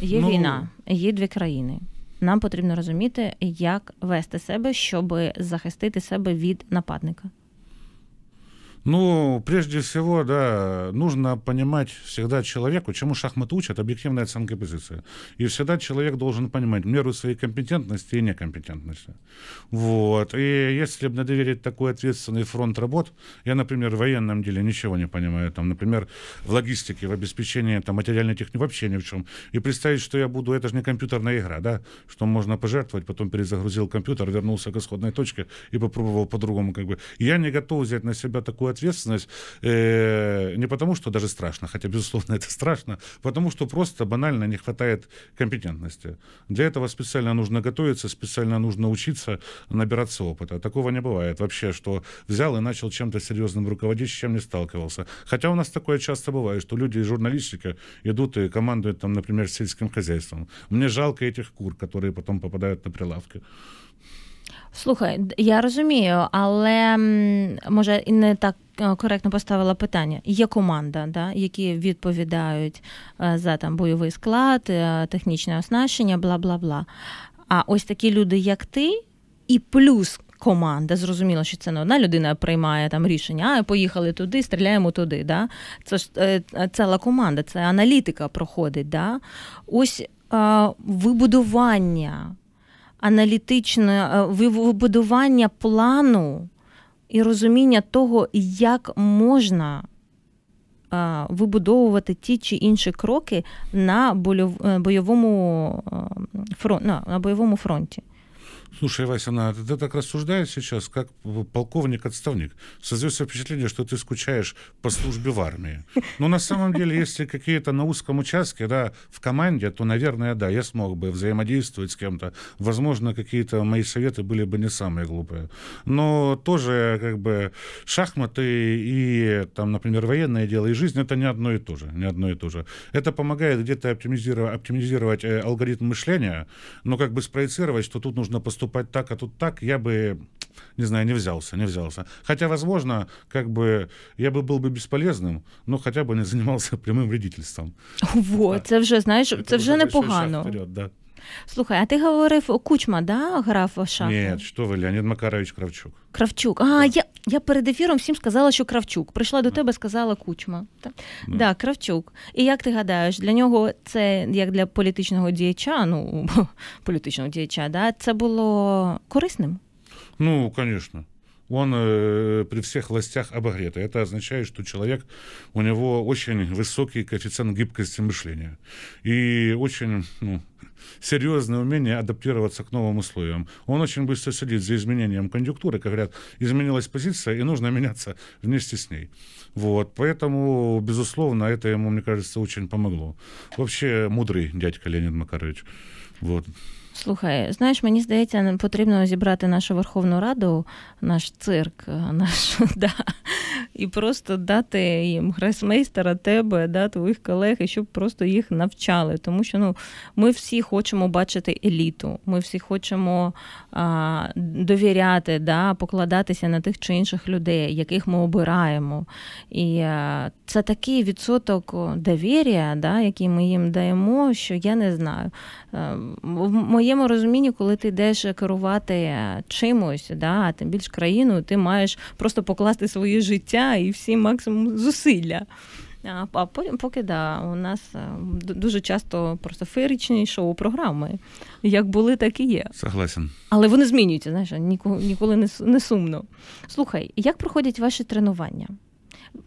Speaker 2: Є ну, війна,
Speaker 1: є дві країни нам потрібно розуміти, як вести себе, щоб захистити себе від нападника.
Speaker 2: Ну, прежде всего, да, нужно понимать всегда человеку, чему шахматы учат, объективная оценка позиции. И всегда человек должен понимать меру своей компетентности и некомпетентности. Вот. И если бы надо доверить такой ответственный фронт работ, я, например, в военном деле ничего не понимаю. Там, например, в логистике, в обеспечении там, материальной техники, вообще ни в чем. И представить, что я буду, это же не компьютерная игра, да, что можно пожертвовать, потом перезагрузил компьютер, вернулся к исходной точке и попробовал по-другому. Как бы. Я не готов взять на себя такую ответственность э, не потому, что даже страшно, хотя, безусловно, это страшно, потому что просто банально не хватает компетентности. Для этого специально нужно готовиться, специально нужно учиться, набираться опыта. Такого не бывает вообще, что взял и начал чем-то серьезным руководить, с чем не сталкивался. Хотя у нас такое часто бывает, что люди из журналистики идут и командуют, там, например, сельским хозяйством. Мне жалко этих кур, которые потом попадают на прилавки.
Speaker 1: Слухай, я розумію, але може і не так е, коректно поставила питання. Є команда, да, які відповідають е, за там бойовий склад, е, технічне оснащення, бла бла бла. А ось такі люди, як ти, і плюс. Команда, зрозуміло, що це не одна людина приймає там рішення, а поїхали туди, стріляємо туди. Да? Це ж ціла команда, це аналітика проходить. Да? Ось е, вибудування аналітичне е, вибудування плану і розуміння того, як можна е, вибудовувати ті чи інші кроки на е, бойовому фронті.
Speaker 2: Слушай, Вася, она, ну, ты так рассуждаешь сейчас, как полковник-отставник. Создается впечатление, что ты скучаешь по службе в армии. Но ну, на самом деле, если какие-то на узком участке, да, в команде, то, наверное, да, я смог бы взаимодействовать с кем-то. Возможно, какие-то мои советы были бы не самые глупые. Но тоже, как бы, шахматы и, там, например, военное дело и жизнь — это не одно и то же. Не одно и то же. Это помогает где-то оптимизировать, оптимизировать э, алгоритм мышления, но как бы спроецировать, что тут нужно поступать поступать так, а тут так, я бы не знаю, не взялся, не взялся. Хотя, возможно, как бы я бы был бы бесполезним, но хотя бы не занимался прямым вредительством.
Speaker 1: Вот, це вже, знаєш, це, це вже непогано. Вперед, да. Слухай, а ти говорив Кучма, да, грав в шахи?
Speaker 2: Ні, що ви, Леонід Макарович Кравчук.
Speaker 1: Кравчук. А, я я перед ефіром всім сказала, що Кравчук. Прийшла до тебе, сказала Кучма. Так, да. да, Кравчук. І як ти гадаєш, для нього це як для політичного діяча, ну політичного діяча, да, це було корисним?
Speaker 2: Ну, звісно. он э, при всех властях обогрет. И это означает, что человек, у него очень высокий коэффициент гибкости мышления. И очень, ну, серьезное умение адаптироваться к новым условиям. Он очень быстро следит за изменением конъюнктуры, как говорят, изменилась позиция, и нужно меняться вместе с ней. Вот, поэтому, безусловно, это ему, мне кажется, очень помогло. Вообще мудрий дядька Ленин Макарович. Вот.
Speaker 1: Слухай, знаєш, мені здається, нам потрібно зібрати нашу Верховну Раду, наш цирк, э, наш да, і просто дати їм гресмейстера, тебе, да, твоїх колег, і щоб просто їх навчали. Тому що ну, ми всі хочемо бачити еліту, ми всі хочемо а, довіряти, да, покладатися на тих чи інших людей, яких ми обираємо. І а, е, це такий відсоток довір'я, да, який ми їм даємо, що я не знаю. Е, в моєму розумінні, коли ти йдеш керувати чимось, да, тим більш країною, ти маєш просто покласти своє життя і всі максимум зусилля. А потім, поки да, у нас е, дуже часто просто феєричні шоу-програми. Як були, так і є. Согласен. Але вони змінюються, знаєш, ніколи не, не сумно. Слухай, як проходять ваші тренування?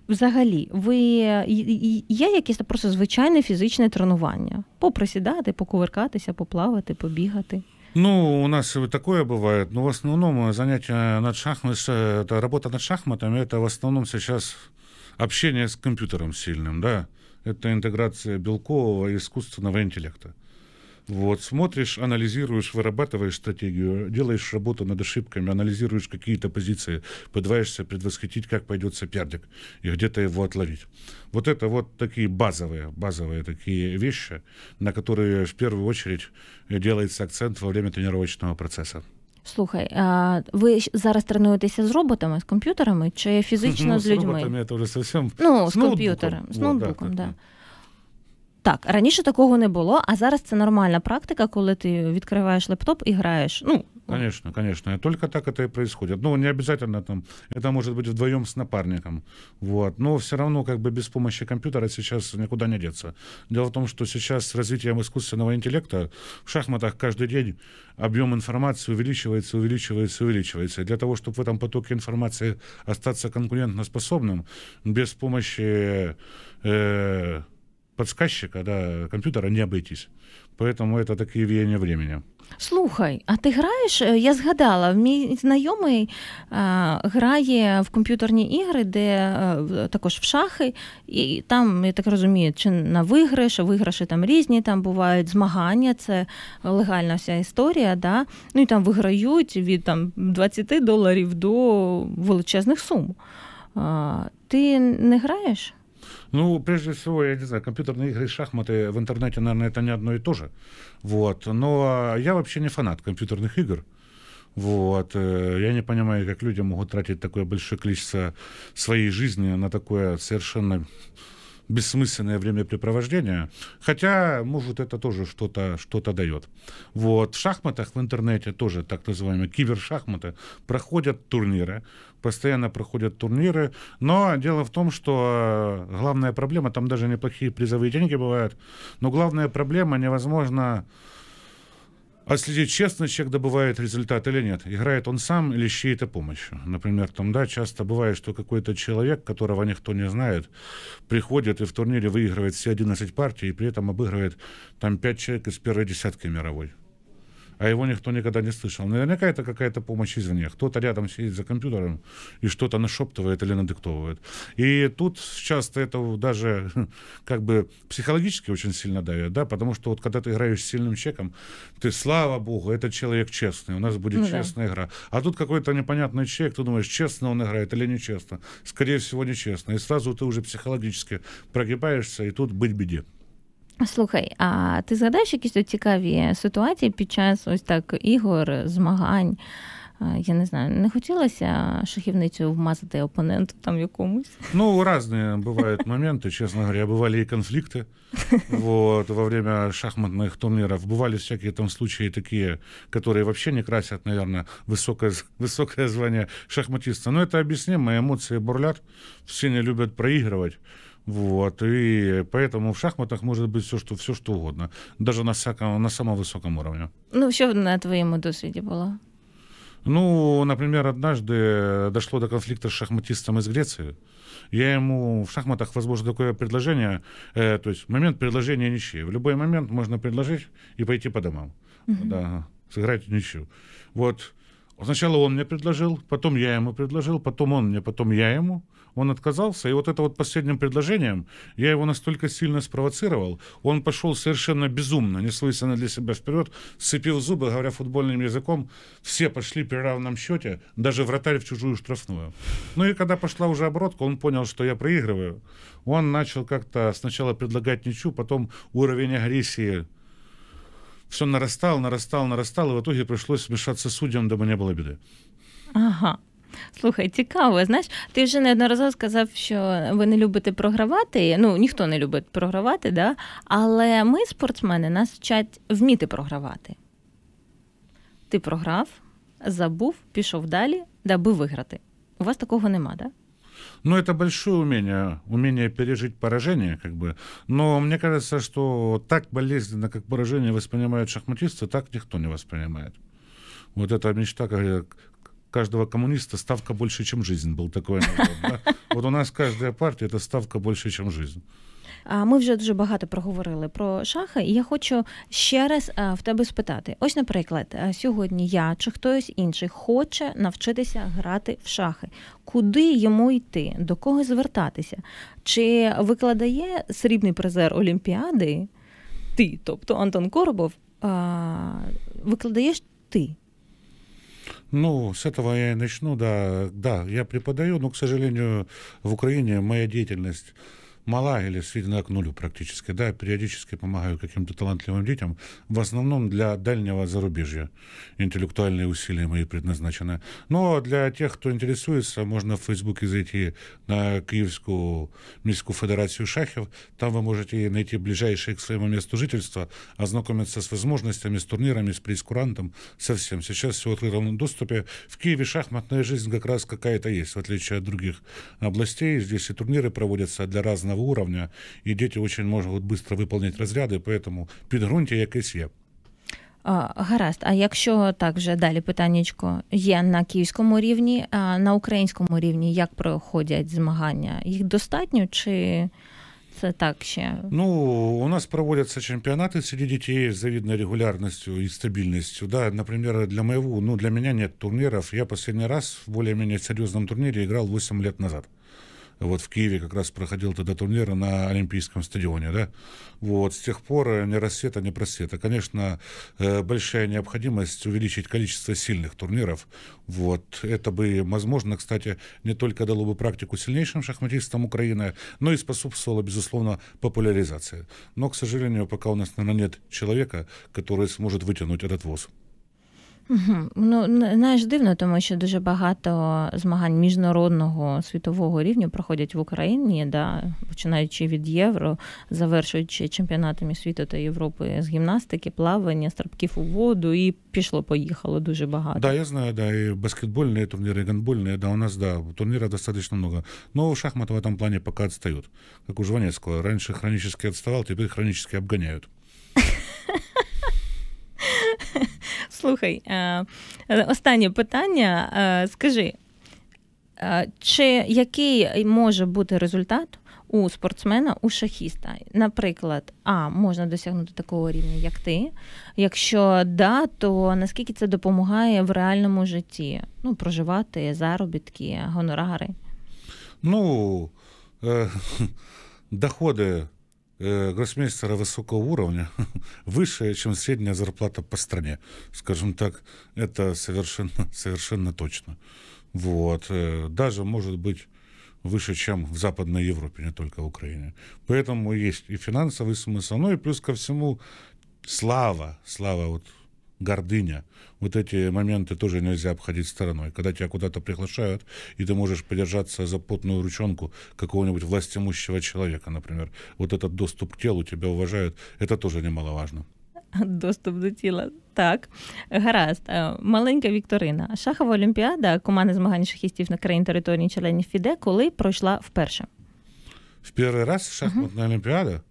Speaker 1: Взагалі, ви є якесь просто звичайне фізичне тренування? Поприсідати, покувиркатися, поплавати, побігати.
Speaker 2: Ну, у нас такое бывает. Но в основном э, занятие над шахматами, э, это работа над шахматами, это в основном сейчас общение с компьютером сильным, да. Это интеграция белкового и искусственного интеллекта. Вот, смотришь, анализируешь, вырабатываешь стратегию, делаешь работу над ошибками, анализируешь какие-то позиции, пытаешься предвосхитить, как пойдет соперник, и где-то его отловить. Вот это вот такие базовые, базовые такие вещи, на которые в первую очередь делается акцент во время тренировочного процесса.
Speaker 1: Слухай, а ви зараз тренуєтеся з роботами, с комп'ютерами или фізично ну, з людьми? С роботами
Speaker 2: это уже совсем. Ну, с з комп'ютером, з ноутбуком, так. Да,
Speaker 1: да. Так, раніше такого не було, а зараз це нормальна практика, коли ти відкриваєш лептоп і граєш. Ну, ну.
Speaker 2: Конечно, конечно. Только так это и происходит. Ну, не обязательно там, это может быть вдвоем с напарником. Вот. Но ну, все равно как бы без помощи компьютера сейчас никуда не деться. Дело в том, что сейчас с развитием искусственного интеллекта в шахматах каждый день объем информации увеличивается, увеличивается, увеличивается. И для того, чтобы в этом потоке информации остаться конкурентоспособным, без помощи э, е, подсказчика, да, комп'ютера не обойтись. Поэтому это такие веяния времени.
Speaker 1: Слухай, а ти граєш? Е, я згадала, мій знайомий а, е, грає в комп'ютерні ігри, де а, е, також в шахи, і там, я так розумію, чи на виграш, виграші там різні, там бувають змагання, це легальна вся історія. да? Ну і там виграють від там, 20 доларів до величезних сум. А, Ти не граєш?
Speaker 2: Ну, прежде всего, я не знаю, компьютерные игры и шахматы в интернете, наверное, это не одно и то же. Вот. Но я вообще не фанат компьютерных игр. Вот. Э, я не понимаю, как люди могут тратить такое большое количество своей жизни на такое совершенно бессмысленное времяпрепровождение. Хотя, может, это тоже что-то что -то дает. Вот. В шахматах в интернете тоже так называемые кибершахматы проходят турниры, постоянно проходят турниры. Но дело в том, что главная проблема, там даже неплохие призовые деньги бывают, но главная проблема невозможно а отследить, честно человек добывает результат или нет. Играет он сам или с чьей-то помощью. Например, там, да, часто бывает, что какой-то человек, которого никто не знает, приходит и в турнире выигрывает все 11 партий, и при этом обыгрывает там 5 человек из первой десятки мировой а его никто никогда не слышал. Наверняка это какая-то помощь извне. Кто-то рядом сидит за компьютером и что-то нашептывает или надиктовывает. И тут часто это даже как бы психологически очень сильно давит, да, потому что вот когда ты играешь с сильным чеком, ты, слава богу, этот человек честный, у нас будет ну, честная да. игра. А тут какой-то непонятный человек, ты думаешь, честно он играет или нечестно. Скорее всего, нечестно. И сразу ты уже психологически прогибаешься, и тут быть беде.
Speaker 1: Слухай, а ти згадаєш якісь цікаві ситуації під час ось так ігор, змагань? Я не знаю, не хотілося шахівницю вмазати опоненту там якомусь?
Speaker 2: Ну, разные бывают моменти, честно говоря. Бывали и конфликты вот, во время шахматных турниров. Бывали всякие там случаи такие, которые вообще не красят, наверное, высокое, высокое звание шахматиста. Но это объяснимо, эмоции бурлят, все не любят проигрывать. Вот. И поэтому в шахматах может быть все, что, все, что угодно. Даже на, всяком, на самом высоком уровне.
Speaker 1: Ну, что на твоем досвіді было?
Speaker 2: Ну, например, однажды дошло до конфликта с шахматистом из Греции. Я ему в шахматах, возможно, такое предложение, э, то есть момент предложения ничьи. В любой момент можно предложить и пойти по домам. Угу. Да, сыграть ничью. Вот. Сначала он мне предложил, потом я ему предложил, потом он мне, потом я ему он отказался. И вот это вот последним предложением я его настолько сильно спровоцировал, он пошел совершенно безумно, не неслысленно для себя вперед, сцепил зубы, говоря футбольным языком, все пошли при равном счете, даже вратарь в чужую штрафную. Ну и когда пошла уже оборотка, он понял, что я проигрываю. Он начал как-то сначала предлагать ничью, потом уровень агрессии все нарастал, нарастал, нарастал, и в итоге пришлось вмешаться судьям, дабы не было беды.
Speaker 1: Ага. Слухай, цікаво. Знаєш, ти вже неодноразово сказав, що ви не любите програвати. Ну ніхто не любить програвати, да? але ми, спортсмени, нас вчать вміти програвати. Ти програв, забув, пішов далі, даби виграти. У вас такого нема, да?
Speaker 2: Ну, это большое умение, умение пережить поражение, как бы. Но мне кажется, что так болезненно, как поражение воспринимают шахматисты, так никто не воспринимает. Вот эта мечта, когда каждого коммуниста ставка больше, чем жизнь, был такой народ. От у нас каждая партия это ставка больше, чем жизнь.
Speaker 1: А ми вже дуже багато проговорили про шахи, і я хочу ще раз в тебе спитати: ось, наприклад, сьогодні я чи хтось інший хоче навчитися грати в шахи. Куди йому йти? До кого звертатися? Чи викладає срібний призер Олімпіади? Ти, тобто Антон Коробов, викладаєш ти
Speaker 2: Ну, с этого я и начну, да. Да, я преподаю, но, к сожалению, в Украине моя деятельность мала или сведена к нулю практически. Да, периодически помогаю каким-то талантливым детям, в основном для дальнего зарубежья. Интеллектуальные усилия мои предназначены. Но для тех, кто интересуется, можно в Фейсбуке зайти на Киевскую Мирскую Федерацию Шахов. Там вы можете найти ближайшие к своему месту жительства, ознакомиться с возможностями, с турнирами, с прейскурантом, со всем. Сейчас все в открытом доступе. В Киеве шахматная жизнь как раз какая-то есть, в отличие от других областей. Здесь и турниры проводятся для разного уровня, и дети очень можуть быстро выполнять разряды, поэтому підґрунтя якесь є.
Speaker 1: А, гаразд, а якщо так вже далі питаннячко є на київському рівні, а на українському рівні як проходять змагання? Їх достатньо чи це так ще?
Speaker 2: Ну у нас проводяться чемпіонати серед дітей з завідною регулярністю і стабільністю. Да, наприклад, для моєго, ну для мене немає турнірів. Я останній раз в більш-менш серйозному турнірі грав 8 років назад. Вот в Киеве как раз проходил тогда турнир на Олимпийском стадионе, да. Вот, с тех пор э, не рассвета, не просвета. Конечно, э, большая необходимость увеличить количество сильных турниров. Вот, это бы, возможно, кстати, не только дало бы практику сильнейшим шахматистам Украины, но и способствовало, безусловно, популяризации. Но, к сожалению, пока у нас, наверное, нет человека, который сможет вытянуть этот ВОЗ.
Speaker 1: Угу. Ну знаєш, дивно, тому що дуже багато змагань міжнародного світового рівня проходять в Україні, да, починаючи від євро, завершуючи чемпіонатами світу та Європи з гімнастики, плавання, стрибків у воду, і пішло-поїхало дуже багато. Да,
Speaker 2: я знаю, да, і баскетбольні турніри, і гандбольні, да, у нас да, турниров достаточно много. Но ну, шахматы в этом плане пока відстають. Як у Жванецкого. Раньше хронически отставал, теперь хронически обгоняют.
Speaker 1: Слухай, е, останнє питання. Е, скажи, е, чи який може бути результат? У спортсмена, у шахіста, наприклад, а можна досягнути такого рівня, як ти. Якщо да, то наскільки це допомагає в реальному житті? Ну, проживати заробітки, гонорари?
Speaker 2: Ну, е, доходи э, гроссмейстера высокого уровня выше, чем средняя зарплата по стране. Скажем так, это совершенно, совершенно точно. Вот. Э, даже, может быть, выше, чем в Западной Европе, не только в Украине. Поэтому есть и финансовый смысл, ну и плюс ко всему слава, слава вот гордыня. Вот эти моменты тоже нельзя обходить стороной. Когда тебя куда-то приглашают, и ты можешь подержаться за потную ручонку какого-нибудь властимущего человека, например. Вот этот доступ к телу тебя уважают, это тоже немаловажно.
Speaker 1: Доступ до тіла. Так, гаразд. Е, маленька Вікторина. Шахова Олімпіада команди змагань шахістів на країн території членів ФІДЕ, коли пройшла вперше?
Speaker 2: В перший раз шахматна uh Олімпіада?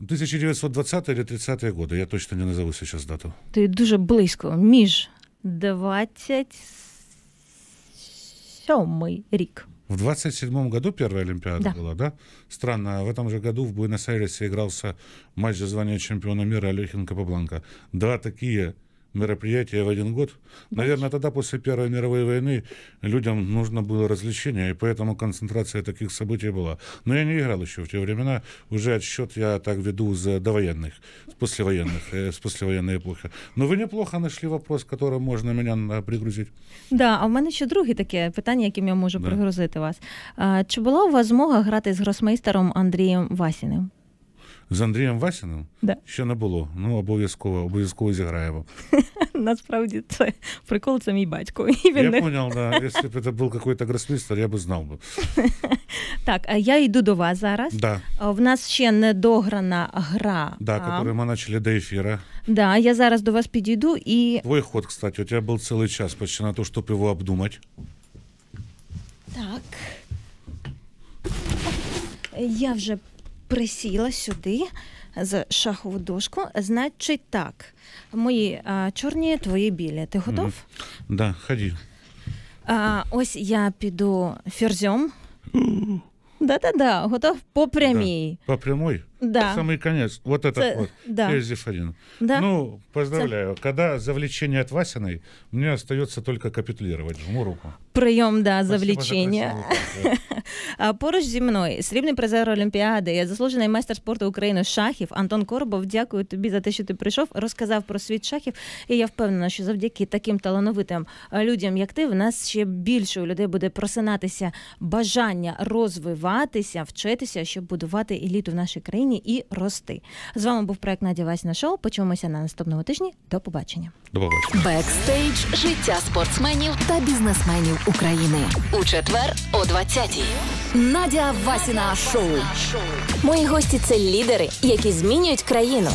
Speaker 2: 1920 или 30-е годы, я точно не назову сейчас дату.
Speaker 1: Ты дуже близько, між 27 рік.
Speaker 2: В 27-м году первая Олимпиада да. была, да? Странно, в этом же году в Буэнос-Айресе игрался матч за звание чемпиона мира Алехин Капабланка. Два такие мероприятия в один год. Наверное, тогда после Первой мировой войны людям нужно было развлечение, и поэтому концентрация таких событий была. Но я не играл еще в те времена. Уже отсчет я так веду с э, довоенных, с послевоенных, э, с послевоенной эпохи. Но ви неплохо знайшли вопрос, яким можна мене э, пригрузити.
Speaker 1: Да, а у мене ще друге таке питання, яким я можу да. пригрузити вас. Чи була у вас змога грати з гросмейстером Андрієм Васіним?
Speaker 2: з Андрієм Васіним? Да. Ще не було. Ну обов'язково, обов'язково зіграємо.
Speaker 1: Насправді це прикол, це мій батько. І він Я не...
Speaker 2: понял, да. Якщо це був якийсь гросмістер, я б знав би.
Speaker 1: Так, а я йду до вас зараз. Да. В нас ще не дограна гра. Да, яку
Speaker 2: ми почали до ефіру.
Speaker 1: Да, я зараз до вас підійду і.
Speaker 2: Твой ход, кстати, у тебе був цілий час почти на то, щоб його обдумати.
Speaker 1: Так. Я вже присіла сюди з шахову дошку. Значить, так, мої а, чорні, твої білі. Ти готов? Так, mm-hmm. да, ході. Ось я піду ферзьом. Да-да-да, готов по прямій.
Speaker 2: Да. По прямій? Да. Самый конец. Вот этот Ц... вот. Да. Зефарин. Да. Ну, поздравляю. Ц... Когда завлечение от Васиной, мне остается только капитулировать. Жму руку.
Speaker 1: Прийом, да, завлечення. За Поруч зі мною срібний призер Олімпіади, я заслужений майстер спорту України шахів Антон Коробов. Дякую тобі за те, що ти прийшов, розказав про світ шахів. І я впевнена, що завдяки таким талановитим людям, як ти, в нас ще більше у людей буде просинатися бажання розвиватися, вчитися, щоб будувати еліту в нашій країні зелені і рости. З вами був проект Надя Васіна Шоу. Почуємося на наступному тижні. До побачення. До побачення. Бекстейдж життя спортсменів та бізнесменів України у четвер о 20-й. Надя Васіна Шоу. Мої гості це лідери, які змінюють країну.